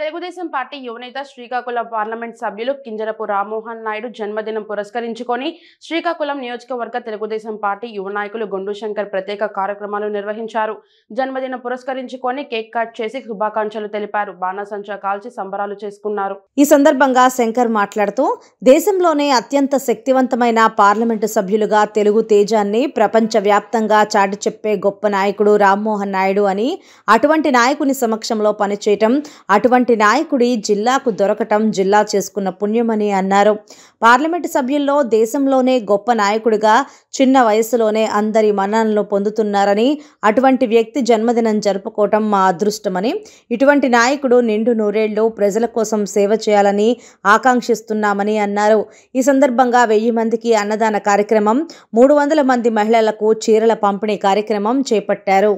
Telugu Desam party యువనేత Srikakulam parliament సభ్యులు కింజరపు రామ్మోహన్ నాయుడు జన్మదినం పురస్కరించుకొని శ్రీకాకుళం నియోజకవర్గ తెలుగుదేశం పార్టీ యువ నాయకులు గొండు శంకర్ ప్రత్యేక కార్యక్రమాలు నిర్వహించారు జన్మదినం పురస్కరించుకొని కేక్ కట్ చేసి శుభాకాంక్షలు తెలిపారు బాణసంచా కాల్చి సంబరాలు చేసుకున్నారు ఈ సందర్భంగా శంకర్ మాట్లాడుతూ దేశంలోనే అత్యంత శక్తివంతమైన పార్లమెంటు సభ్యులుగా తెలుగు తేజాన్ని ప్రపంచ వ్యాప్తంగా చాటి చెప్పే గొప్ప నాయకుడు రామ్మోహన్ నాయుడు అని అటువంటి నాయకుని సమక్షంలో పనిచేయటం అటువంటి అటువంటి నాయకుడి జిల్లాకు దొరకటం జిల్లా చేసుకున్న పుణ్యమని అన్నారు పార్లమెంటు సభ్యుల్లో దేశంలోనే గొప్ప నాయకుడిగా చిన్న వయసులోనే అందరి మన్ననలు పొందుతున్నారని అటువంటి వ్యక్తి జన్మదినం జరుపుకోవటం మా అదృష్టమని ఇటువంటి నాయకుడు నిండు నూరేళ్లు ప్రజల కోసం సేవ చేయాలని ఆకాంక్షిస్తున్నామని అన్నారు ఈ సందర్భంగా వెయ్యి మందికి అన్నదాన కార్యక్రమం మూడు వందల మంది మహిళలకు చీరల పంపిణీ కార్యక్రమం చేపట్టారు